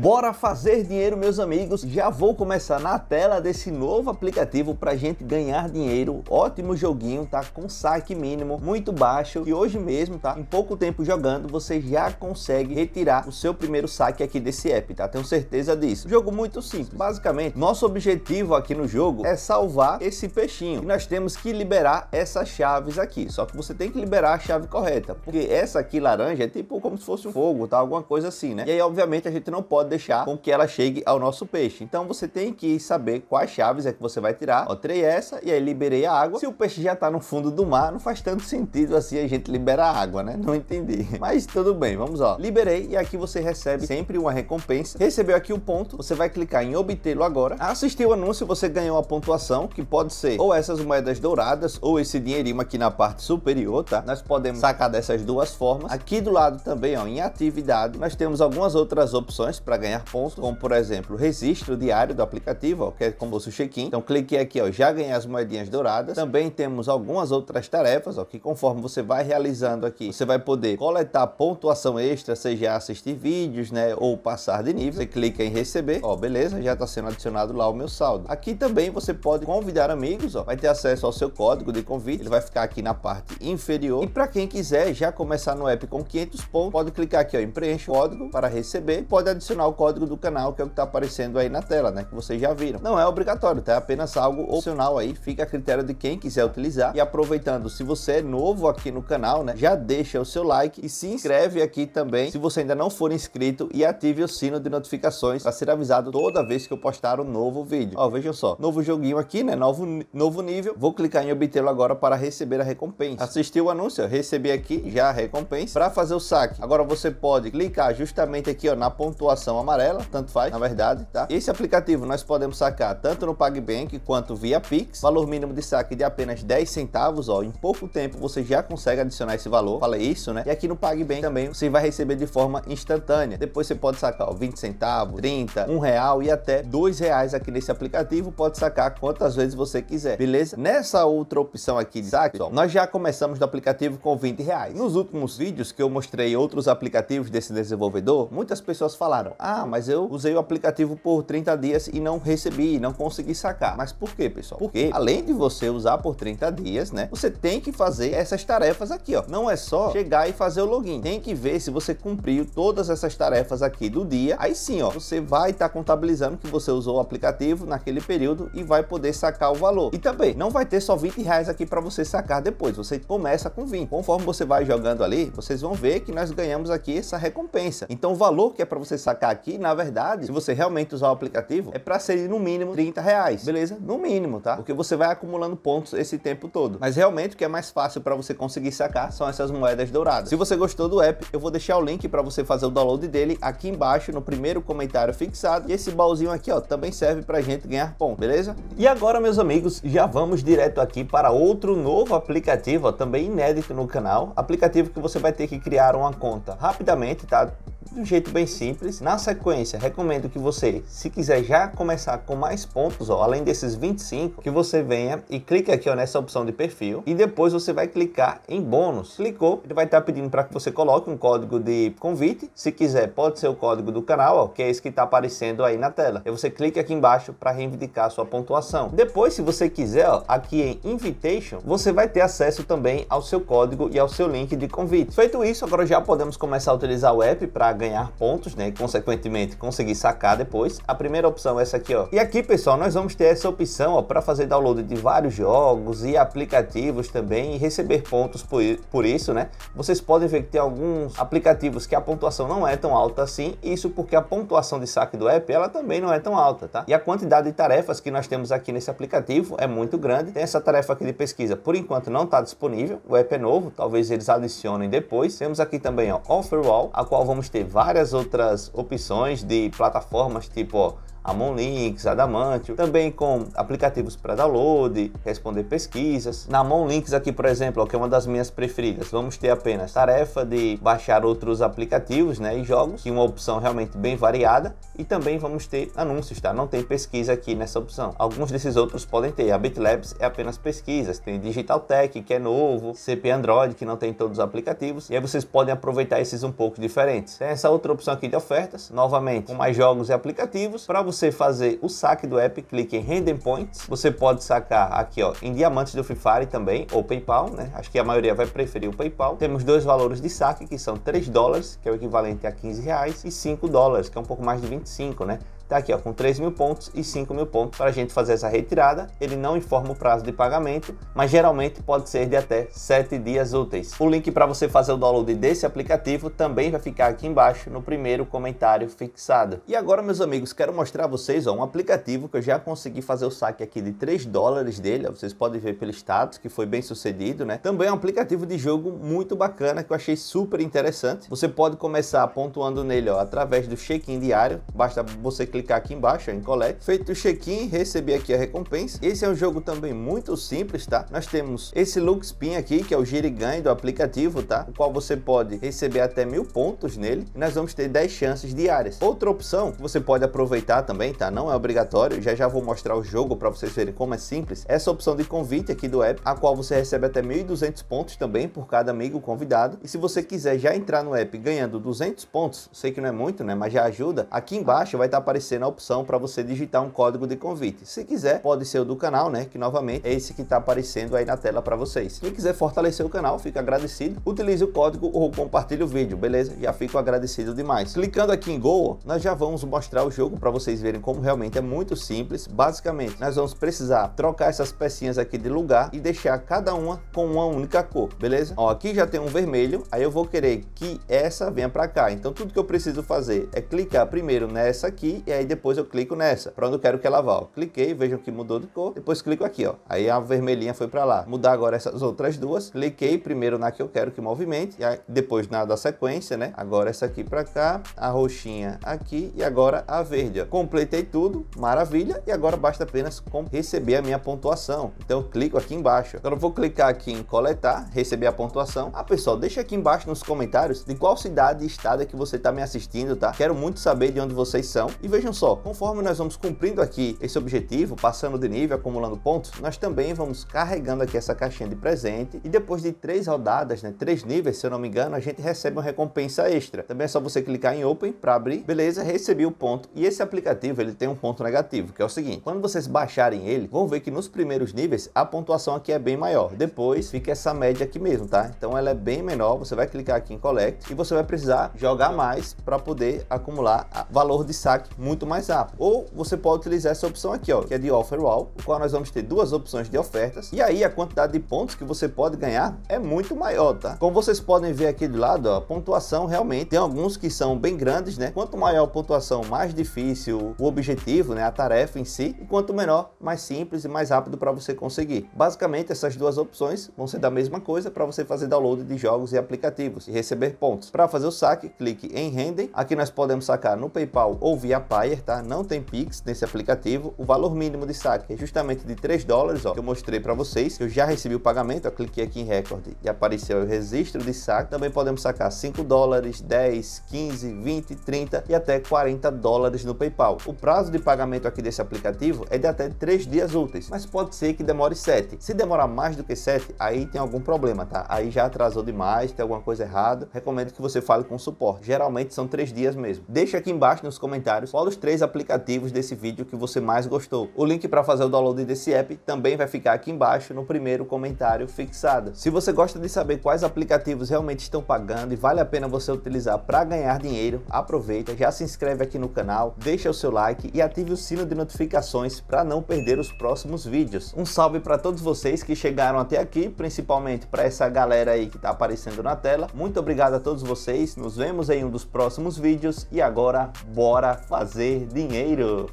Bora fazer dinheiro, meus amigos. Já vou começar na tela desse novo aplicativo para gente ganhar dinheiro. Ótimo joguinho, tá? Com saque mínimo muito baixo. E hoje mesmo, tá? Em pouco tempo jogando, você já consegue retirar o seu primeiro saque aqui desse app, tá? Tenho certeza disso. Jogo muito simples. Basicamente, nosso objetivo aqui no jogo é salvar esse peixinho. E nós temos que liberar essas chaves aqui. Só que você tem que liberar a chave correta, porque essa aqui laranja é tipo como se fosse um fogo, tá? Alguma coisa assim, né? E aí, obviamente, a gente não pode pode deixar com que ela chegue ao nosso peixe. Então você tem que saber quais chaves é que você vai tirar. Ó, tirei essa e aí liberei a água. Se o peixe já está no fundo do mar, não faz tanto sentido assim a gente liberar a água, né? Não entendi. Mas tudo bem, vamos lá. Liberei e aqui você recebe sempre uma recompensa. Recebeu aqui o ponto, você vai clicar em obtê-lo agora. Assistiu o anúncio, você ganhou a pontuação, que pode ser ou essas moedas douradas ou esse dinheirinho aqui na parte superior, tá? Nós podemos sacar dessas duas formas. Aqui do lado também, ó, em atividade, nós temos algumas outras opções para ganhar pontos, como por exemplo, o registro diário do aplicativo, ó, que é como se o check-in. Então clique aqui, ó, já ganhei as moedinhas douradas. Também temos algumas outras tarefas, ó, que conforme você vai realizando aqui, você vai poder coletar pontuação extra, seja assistir vídeos, né, ou passar de nível. Você clica em receber, ó, beleza, já está sendo adicionado lá o meu saldo. Aqui também você pode convidar amigos, ó, vai ter acesso ao seu código de convite, ele vai ficar aqui na parte inferior. E para quem quiser já começar no app com 500 pontos, pode clicar aqui, ó, em preenche o código para receber, pode adicionar adicionar o código do canal, que é o que está aparecendo aí na tela, né? Que vocês já viram. Não é obrigatório, tá? É apenas algo opcional aí, fica a critério de quem quiser utilizar. E aproveitando, se você é novo aqui no canal, né? Já deixa o seu like e se inscreve aqui também, se você ainda não for inscrito, e ative o sino de notificações para ser avisado toda vez que eu postar um novo vídeo. Ó, vejam só, novo joguinho aqui, né? Novo, novo nível. Vou clicar em obtê-lo agora para receber a recompensa. Assistiu o anúncio, recebi aqui já a recompensa para fazer o saque. Agora você pode clicar justamente aqui, ó, na pontuação opção amarela, tanto faz, na verdade, tá? Esse aplicativo nós podemos sacar tanto no PagBank quanto via Pix, valor mínimo de saque de apenas 10 centavos, ó, em pouco tempo você já consegue adicionar esse valor, falei isso, né? E aqui no PagBank também você vai receber de forma instantânea, depois você pode sacar, ó, 20 centavos, 30, 1 real e até 2 reais aqui nesse aplicativo, pode sacar quantas vezes você quiser, beleza? Nessa outra opção aqui de saque, ó, nós já começamos do aplicativo com 20 reais. Nos últimos vídeos que eu mostrei outros aplicativos desse desenvolvedor, muitas pessoas falaram, ah, mas eu usei o aplicativo por 30 dias e não recebi, não consegui sacar. Mas por quê, pessoal? Porque além de você usar por 30 dias, né? Você tem que fazer essas tarefas aqui, ó. Não é só chegar e fazer o login. Tem que ver se você cumpriu todas essas tarefas aqui do dia. Aí sim, ó, você vai estar tá contabilizando que você usou o aplicativo naquele período e vai poder sacar o valor. E também, não vai ter só 20 reais aqui para você sacar depois. Você começa com 20. Conforme você vai jogando ali, vocês vão ver que nós ganhamos aqui essa recompensa. Então, o valor que é para você sacar aqui, na verdade, se você realmente usar o aplicativo, é para ser no mínimo 30 reais, beleza? No mínimo, tá? Porque você vai acumulando pontos esse tempo todo. Mas realmente o que é mais fácil para você conseguir sacar são essas moedas douradas. Se você gostou do app, eu vou deixar o link para você fazer o download dele aqui embaixo no primeiro comentário fixado. E esse baúzinho aqui, ó, também serve para gente ganhar pontos, beleza? E agora, meus amigos, já vamos direto aqui para outro novo aplicativo, ó, também inédito no canal, aplicativo que você vai ter que criar uma conta rapidamente, tá? de um jeito bem simples. Na sequência, recomendo que você, se quiser já começar com mais pontos, ó, além desses 25, que você venha e clique aqui ó, nessa opção de perfil e depois você vai clicar em bônus. Clicou, ele vai estar tá pedindo para que você coloque um código de convite. Se quiser, pode ser o código do canal, ó, que é esse que está aparecendo aí na tela. E você clica aqui embaixo para reivindicar sua pontuação. Depois, se você quiser, ó, aqui em invitation, você vai ter acesso também ao seu código e ao seu link de convite. Feito isso, agora já podemos começar a utilizar o app para ganhar pontos, né? E consequentemente conseguir sacar depois. A primeira opção é essa aqui, ó. E aqui, pessoal, nós vamos ter essa opção, ó, para fazer download de vários jogos e aplicativos também e receber pontos por, por isso, né? Vocês podem ver que tem alguns aplicativos que a pontuação não é tão alta assim, isso porque a pontuação de saque do app, ela também não é tão alta, tá? E a quantidade de tarefas que nós temos aqui nesse aplicativo é muito grande. Tem essa tarefa aqui de pesquisa, por enquanto não está disponível, o app é novo, talvez eles adicionem depois. Temos aqui também, ó, Offer Wall, a qual vamos ter várias outras opções de plataformas tipo Amon Links, Adamantio, também com aplicativos para download, responder pesquisas. Na Amon Links aqui, por exemplo, ó, que é uma das minhas preferidas, vamos ter apenas tarefa de baixar outros aplicativos né, e jogos, é uma opção realmente bem variada, e também vamos ter anúncios, tá? Não tem pesquisa aqui nessa opção. Alguns desses outros podem ter, a BitLabs é apenas pesquisas, tem Digital Tech, que é novo, CP Android, que não tem todos os aplicativos, e aí vocês podem aproveitar esses um pouco diferentes. Tem essa outra opção aqui de ofertas, novamente, com mais jogos e aplicativos, para você você fazer o saque do app, clique em Random Points. Você pode sacar aqui ó, em diamantes do Free Fire também, ou PayPal, né? Acho que a maioria vai preferir o PayPal. Temos dois valores de saque, que são 3 dólares, que é o equivalente a 15 reais, e 5 dólares, que é um pouco mais de 25, né? Está aqui ó, com 3 mil pontos e 5 mil pontos para a gente fazer essa retirada. Ele não informa o prazo de pagamento, mas geralmente pode ser de até 7 dias úteis. O link para você fazer o download desse aplicativo também vai ficar aqui embaixo no primeiro comentário fixado. E agora, meus amigos, quero mostrar a vocês ó, um aplicativo que eu já consegui fazer o saque aqui de 3 dólares dele. Ó, vocês podem ver pelo status que foi bem sucedido, né? Também é um aplicativo de jogo muito bacana que eu achei super interessante. Você pode começar pontuando nele ó, através do check-in diário. Basta você clicar clicar aqui embaixo é em Collect. Feito o check-in, recebi aqui a recompensa. Esse é um jogo também muito simples, tá? Nós temos esse Look Spin aqui, que é o giriganho do aplicativo, tá? O qual você pode receber até mil pontos nele. E nós vamos ter 10 chances diárias. Outra opção que você pode aproveitar também, tá? Não é obrigatório. Já já vou mostrar o jogo para vocês verem como é simples. É essa opção de convite aqui do app, a qual você recebe até 1.200 pontos também por cada amigo convidado. E se você quiser já entrar no app ganhando 200 pontos, sei que não é muito, né? Mas já ajuda. Aqui embaixo vai estar tá aparecendo aparecendo a opção para você digitar um código de convite. Se quiser, pode ser o do canal, né? Que novamente é esse que está aparecendo aí na tela para vocês. Quem quiser fortalecer o canal, fica agradecido. Utilize o código ou compartilhe o vídeo, beleza? Já fico agradecido demais. Clicando aqui em Go, nós já vamos mostrar o jogo para vocês verem como realmente é muito simples. Basicamente, nós vamos precisar trocar essas pecinhas aqui de lugar e deixar cada uma com uma única cor, beleza? Ó, aqui já tem um vermelho, aí eu vou querer que essa venha para cá. Então tudo que eu preciso fazer é clicar primeiro nessa aqui e aí aí depois eu clico nessa, para onde eu quero que ela vá. Ó. Cliquei, vejam que mudou de cor, depois clico aqui, ó. Aí a vermelhinha foi para lá. Mudar agora essas outras duas, cliquei primeiro na que eu quero que movimente, aí, depois na da sequência, né? Agora essa aqui para cá, a roxinha aqui e agora a verde, ó. Completei tudo, maravilha, e agora basta apenas receber a minha pontuação. Então eu clico aqui embaixo. Agora eu vou clicar aqui em coletar, receber a pontuação. Ah, pessoal, deixa aqui embaixo nos comentários de qual cidade e estado é que você está me assistindo, tá? Quero muito saber de onde vocês são e vejam Vejam só, conforme nós vamos cumprindo aqui esse objetivo, passando de nível, acumulando pontos, nós também vamos carregando aqui essa caixinha de presente e depois de três rodadas, né, três níveis, se eu não me engano, a gente recebe uma recompensa extra. Também é só você clicar em Open para abrir, beleza, recebi o ponto. E esse aplicativo, ele tem um ponto negativo, que é o seguinte, quando vocês baixarem ele, vão ver que nos primeiros níveis a pontuação aqui é bem maior. Depois fica essa média aqui mesmo, tá? Então ela é bem menor, você vai clicar aqui em Collect e você vai precisar jogar mais para poder acumular valor de saque muito muito mais rápido. Ou você pode utilizar essa opção aqui, ó, que é de Offer Wall, o qual nós vamos ter duas opções de ofertas. E aí a quantidade de pontos que você pode ganhar é muito maior, tá? Como vocês podem ver aqui do lado, ó, a pontuação realmente tem alguns que são bem grandes, né? Quanto maior a pontuação, mais difícil o objetivo, né, a tarefa em si, e quanto menor, mais simples e mais rápido para você conseguir. Basicamente, essas duas opções vão ser da mesma coisa para você fazer download de jogos e aplicativos e receber pontos. Para fazer o saque, clique em Render. Aqui nós podemos sacar no PayPal ou via Pay Wire, tá? Não tem Pix nesse aplicativo. O valor mínimo de saque é justamente de 3 dólares, ó, que eu mostrei para vocês. Eu já recebi o pagamento, ó, cliquei aqui em recorde e apareceu o registro de saque. Também podemos sacar 5 dólares, 10, 15, 20, 30 e até 40 dólares no PayPal. O prazo de pagamento aqui desse aplicativo é de até 3 dias úteis, mas pode ser que demore 7. Se demorar mais do que 7, aí tem algum problema, tá? Aí já atrasou demais, tem alguma coisa errada. Recomendo que você fale com o suporte. Geralmente são 3 dias mesmo. Deixa aqui embaixo nos comentários qual os três aplicativos desse vídeo que você mais gostou. O link para fazer o download desse app também vai ficar aqui embaixo no primeiro comentário fixado. Se você gosta de saber quais aplicativos realmente estão pagando e vale a pena você utilizar para ganhar dinheiro, aproveita, já se inscreve aqui no canal, deixa o seu like e ative o sino de notificações para não perder os próximos vídeos. Um salve para todos vocês que chegaram até aqui, principalmente para essa galera aí que está aparecendo na tela. Muito obrigado a todos vocês, nos vemos em um dos próximos vídeos e agora bora fazer fazer dinheiro.